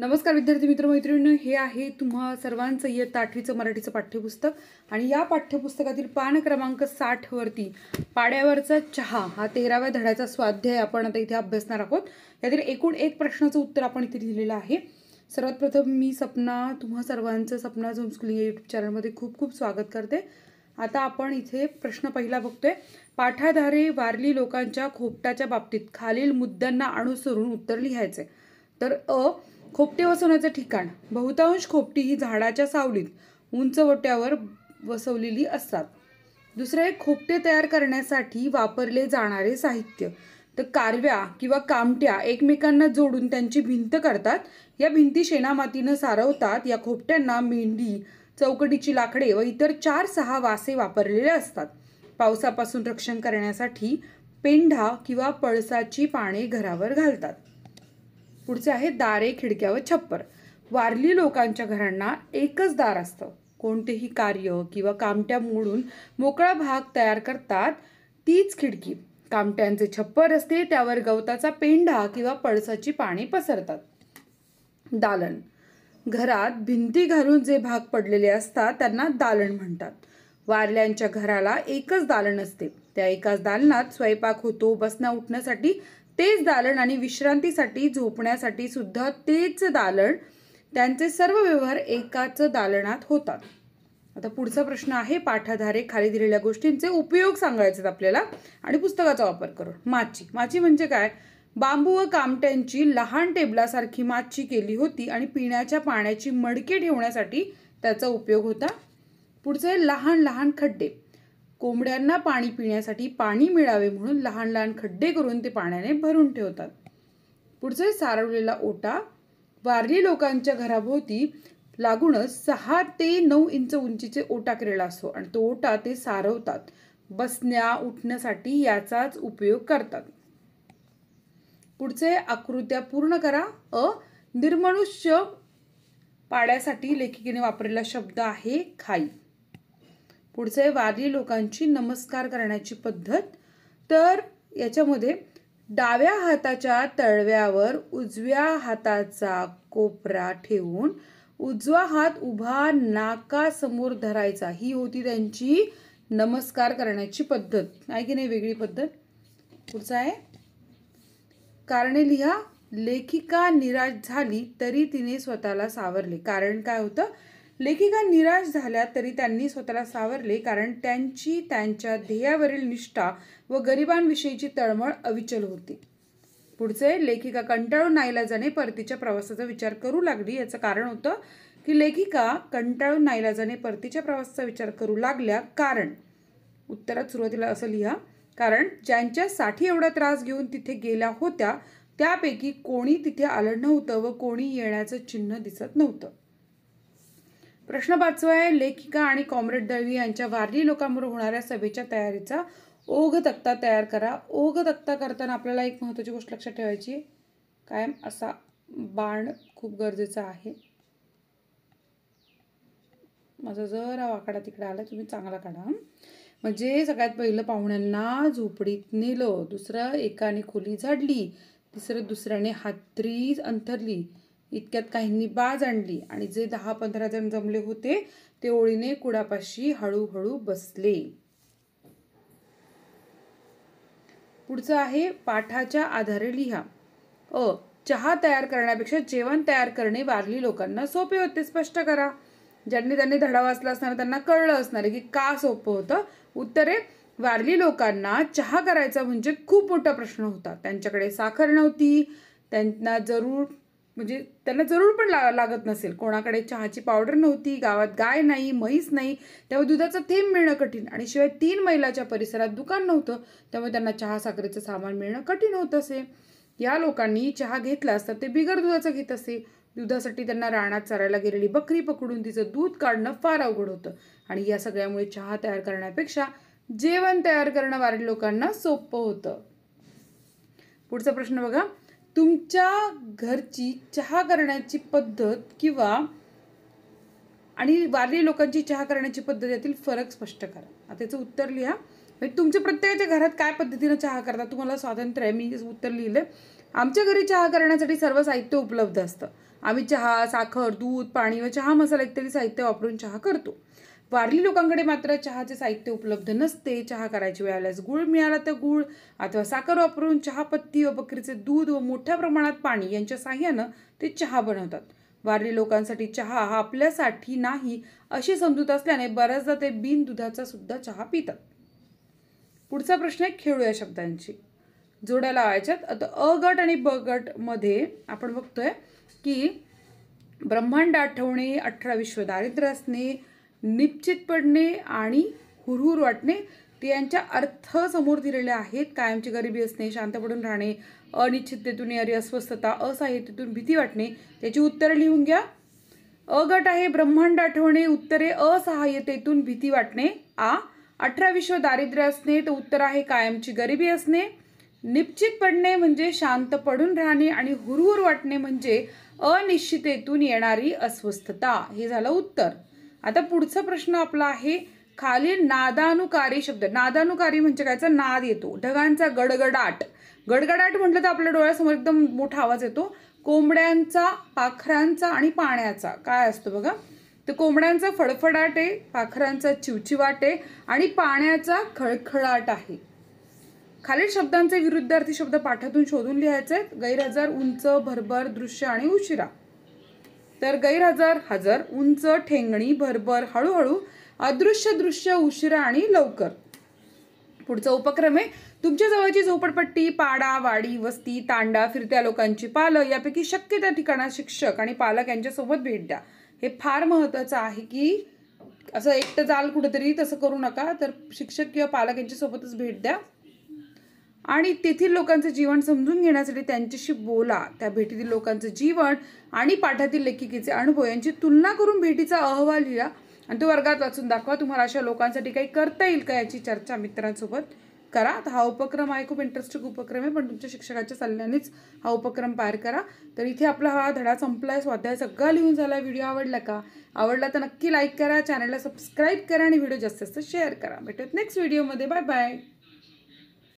नमस्कार विद्यार्थी मित्र मैत्रिणी हे आहे तुम्हा सर्वांचं इयत्ता आठवीचं मराठीचं पाठ्यपुस्तक आणि या पाठ्यपुस्तकातील पान क्रमांक साठवरती पाड्यावरचा चहा हा तेराव्या धड्याचा स्वाध्याय आपण आता इथे अभ्यासणार आहोत यातील एकूण एक प्रश्नाचं उत्तर आपण इथे लिहिलेलं आहे सर्वात प्रथम मी सपना तुम्हा सर्वांचं सपना झोम स्कूलिंग यूट्यूब चॅनलमध्ये खूप खूप स्वागत करते आता आपण इथे प्रश्न पहिला बघतोय पाठाधारे वारली लोकांच्या खोपटाच्या बाबतीत खालील मुद्द्यांना अनुसरून उत्तर लिहायचंय तर अ खोपटे वसवण्याचं ठिकाण बहुतांश खोपटी ही झाडाच्या सावलीत उंच वट्यावर बसवलेली असतात दुसरे खोपटे तयार करण्यासाठी वापरले जाणारे साहित्य तर कारव्या किंवा कामट्या एकमेकांना जोडून त्यांची भिंत करतात या भिंती शेणामातीनं सारवतात या खोपट्यांना मेंढी चौकटीची लाकडे व इतर चार सहा वासे वापरलेले असतात पावसापासून रक्षण करण्यासाठी पेंढा किंवा पळसाची पाने घरावर घालतात पुढचे आहे दारे खिडक्या व छप्पर वारली लोकांच्या घरांना एकच दार असतं कोणतेही कार्य किंवा कामट्या मोडून मोकळा भाग तयार करतात तीच खिडकी कामट्यांचे छप्पर असते त्यावर गवताचा पेंढा किंवा पळसाची पाणी पसरतात दालन घरात भिंती घालून जे भाग पडलेले असतात त्यांना दालन म्हणतात वारल्यांच्या घराला एकच दालन असते त्या एकाच दालनात स्वयंपाक होतो बसण्या उठण्यासाठी तेच दालन आणि विश्रांतीसाठी झोपण्यासाठी सुद्धा तेच दालन त्यांचे सर्व व्यवहार एकाच दालनात होतात आता पुढचा प्रश्न आहे पाठाधारे खाली दिलेल्या गोष्टींचे उपयोग सांगायचे आपल्याला आणि पुस्तकाचा वापर करून माची माची म्हणजे काय बांबू व कामट्यांची लहान टेबलासारखी माची केली होती आणि पिण्याच्या पाण्याची मडके ठेवण्यासाठी त्याचा उपयोग होता पुढचं लहान लहान खड्डे कोंबड्यांना पाणी पिण्यासाठी पाणी मिळावे म्हणून लहान लहान खड्डे करून ते पाण्याने भरून ठेवतात पुढचे सारवलेला ओटा वारली लोकांच्या घराभोवती लागूनच सहा ते नऊ इंच उंचीचे ओटा केलेला असतो आणि तो ओटा ते सारवतात बसण्या उठण्यासाठी याचाच उपयोग करतात पुढचे आकृत्या पूर्ण करा अ निर्मनुष्य पाड्यासाठी लेखिकेने वापरलेला शब्द आहे खाई आहे वारली लोकांची नमस्कार करण्याची पद्धत तर याच्यामध्ये डाव्या हाताच्या तळव्यावर उजव्या हाताचा कोपरा ठेवून उजवा हात उभा नाकासमोर धरायचा ही होती त्यांची नमस्कार करण्याची पद्धत आहे की नाही वेगळी पद्धत पुढचं आहे कारणे लिहा लेखिका निराश झाली तरी तिने स्वतःला सावरले कारण काय होतं लेखिका निराश झाल्या तरी त्यांनी स्वतःला सावरले कारण त्यांची त्यांच्या ध्येयावरील निष्ठा व गरिबांविषयीची तळमळ अविचल होती पुढचे लेखिका कंटाळून नाईला जाणे परतीच्या प्रवासाचा विचार करू लागली याचं कारण होतं की लेखिका कंटाळून नाईला जाणे परतीच्या प्रवासाचा विचार करू लागल्या कारण उत्तरात सुरुवातीला असं लिहा कारण ज्यांच्यासाठी एवढा त्रास घेऊन तिथे गेल्या होत्या त्यापैकी कोणी तिथे आलं नव्हतं व कोणी येण्याचं चिन्ह दिसत नव्हतं प्रश्न पाचवा आहे लेखिका आणि कॉम्रेड दळवी यांच्या वारली लोकांबरोबर होणाऱ्या सभेच्या तयारीचा ओघ तक्ता तयार करा ओघ तक्ता करताना आपल्याला एक महत्त्वाची गोष्ट लक्षात ठेवायची कायम असा बाण खूप गरजेचा आहे माझा जर वाकडा तिकडा आला तुम्ही चांगला काढा म्हणजे सगळ्यात पहिलं पाहुण्यांना झोपडीत नेलं दुसरं एकाने खोली झाडली तिसरं दुसऱ्याने हात्री अंथरली इतक्यात काहींनी बाज आणली आणि जे दहा पंधरा जण जमले होते ते ओळीने कुडापाशी हळूहळू बसले पुढचं आहे पाठाच्या आधारे लिहा अ चहा तयार करण्यापेक्षा जेवण तयार करणे वारली लोकांना सोपे होते स्पष्ट करा ज्यांनी त्यांनी धडा वाचला असणार त्यांना कळलं असणार की का सोपं होतं उत्तरे वारली लोकांना चहा करायचा म्हणजे खूप मोठा प्रश्न होता त्यांच्याकडे साखर नव्हती त्यांना जरूर म्हणजे त्यांना जरूर पण ला लागत नसेल कोणाकडे चहाची पावडर नव्हती गावात गाय नाही म्हैस नाही त्यामुळे दुधाचं थेंब मिळणं कठीण आणि शिवाय तीन मैलाच्या परिसरात दुकान नव्हतं त्यामुळे त्यांना चहा साखरेचं सामान मिळणं कठीण होत असे या लोकांनी चहा घेतला असता ते बिगर दुधाचं घेत असे दुधासाठी त्यांना रानात चरायला गेलेली बकरी पकडून तिचं दूध काढणं फार अवघड होतं आणि या सगळ्यामुळे चहा तयार करण्यापेक्षा जेवण तयार करणं वारी लोकांना सोपं होतं पुढचा प्रश्न बघा तुमच्या घरची चहा करण्याची पद्धत किंवा आणि वारली लोकांची चहा करण्याची पद्धत यातील फरक स्पष्ट करा आता त्याचं उत्तर लिहा म्हणजे तुमच्या प्रत्येकाच्या घरात काय पद्धतीनं चहा करता तुम्हाला स्वातंत्र्य आहे मी उत्तर लिहिलं आमच्या घरी चहा करण्यासाठी सर्व साहित्य उपलब्ध असतं आम्ही चहा साखर दूध पाणी व चहा मसाला इत्यादी साहित्य वापरून चहा करतो वारली लोकांकडे मात्र चहाचे साहित्य उपलब्ध नसते चहा करायची वेळ आल्यास गुळ मिळाला तर गुळ अथवा साखर वापरून चहापत्ती व बकरीचे दूध व मोठ्या प्रमाणात पाणी यांच्या साह्यानं ते चहा बनवतात वारली लोकांसाठी चहा हा आपल्यासाठी नाही अशी समजूत असल्याने बऱ्याचदा ते बिन दुधाचा सुद्धा चहा पितात पुढचा प्रश्न आहे खेळू या शब्दांची जोड्या लावायच्यात आता अ गट आणि ब मध्ये आपण बघतोय की ब्रह्मांड आठवणे अठरा विश्व दारिद्र्य असणे निश्चित पडणे आणि हुरहुर वाटणे ते यांच्या अर्थ समोर दिलेले आहेत कायमची गरिबी असणे शांत पडून राहणे अनिश्चिततेतून येणारी अस्वस्थता असहाय्यतेतून भीती वाटणे त्याची उत्तरे लिहून घ्या अगट आहे ब्रह्मांड आठवणे उत्तरे असहाय्यतेतून भीती वाटणे आ अठरा विश्व दारिद्र्य असणे तर उत्तर आहे कायमची गरिबी असणे निश्चित पडणे म्हणजे शांत पडून राहणे आणि हुरहुर वाटणे म्हणजे अनिश्चितेतून येणारी अस्वस्थता हे झालं उत्तर आता पुढचा प्रश्न आपला आहे खालील नादानुकारी शब्द नादानुकारी म्हणजे कायचा नाद येतो ढगांचा गडगडाट गडगडाट म्हटलं तर आपल्या डोळ्यासमोर एकदम मोठा आवाज येतो कोंबड्यांचा पाखरांचा आणि पाण्याचा काय असतो बघा तर कोंबड्यांचा फडफडाट आहे पाखरांचा चिवचिवाट आहे आणि पाण्याचा खळखळाट आहे खालील शब्दांचे विरुद्धार्थी शब्द पाठातून शोधून लिहायचे आहेत गैरहजार उंच भरभर दृश्य आणि उशिरा तर गैरहजर हजर उंच ठेंगणी भरभर हळूहळू अदृश्य दृश्य उशिरा आणि लवकर पुढचा उपक्रम आहे तुमच्या जवळची झोपडपट्टी पाडा वाडी वस्ती तांडा फिरत्या लोकांची पालं यापैकी शक्य त्या ठिकाणा शिक्षक आणि पालक यांच्यासोबत भेट द्या हे फार महत्त्वाचं आहे की असं एकटं जाल कुठंतरी तसं करू नका तर शिक्षक किंवा पालक यांच्यासोबतच भेट द्या आणि तेथील लोकांचं जीवन समजून घेण्यासाठी त्यांच्याशी बोला त्या भेटीतील लोकांचं जीवन आणि पाठातील लेखिकेचे अनुभव यांची तुलना करून भेटीचा अहवाल लिहा आणि तो वर्गात वाचून दाखवा तुम्हाला अशा लोकांसाठी काही करता येईल का याची चर्चा मित्रांसोबत करा हा उपक्रम आहे खूप इंटरेस्टिंग उपक्रम आहे पण तुमच्या शिक्षकाच्या सल्ल्यानेच हा उपक्रम पार करा तर इथे आपला हा धडा संपला आहे स्वाध्याय सगळा लिहून झाला व्हिडिओ आवडला का आवडला तर नक्की लाईक करा चॅनलला सबस्क्राईब करा आणि व्हिडिओ जास्त जास्त शेअर करा भेटत नेक्स्ट व्हिडिओमध्ये बाय बाय